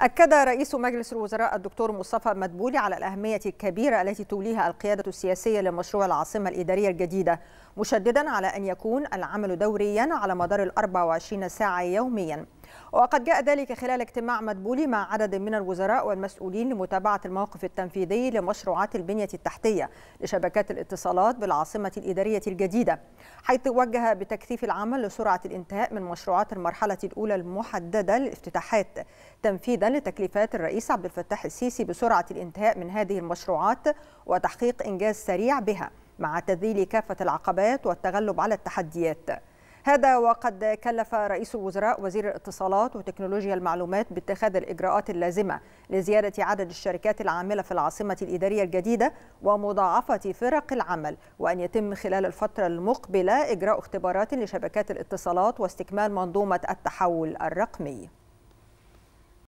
أكد رئيس مجلس الوزراء الدكتور مصطفى مدبولي على الأهمية الكبيرة التي توليها القيادة السياسية لمشروع العاصمة الإدارية الجديدة مشددا على أن يكون العمل دوريا على مدار ال 24 ساعة يوميا وقد جاء ذلك خلال اجتماع مدبولي مع عدد من الوزراء والمسؤولين لمتابعة الموقف التنفيذي لمشروعات البنية التحتية لشبكات الاتصالات بالعاصمة الإدارية الجديدة حيث وجه بتكثيف العمل لسرعة الانتهاء من مشروعات المرحلة الأولى المحددة للافتتاحات تنفيذا لتكليفات الرئيس عبد الفتاح السيسي بسرعة الانتهاء من هذه المشروعات وتحقيق إنجاز سريع بها مع تذليل كافة العقبات والتغلب على التحديات هذا وقد كلف رئيس الوزراء وزير الاتصالات وتكنولوجيا المعلومات باتخاذ الإجراءات اللازمة لزيادة عدد الشركات العاملة في العاصمة الإدارية الجديدة ومضاعفة فرق العمل وأن يتم خلال الفترة المقبلة إجراء اختبارات لشبكات الاتصالات واستكمال منظومة التحول الرقمي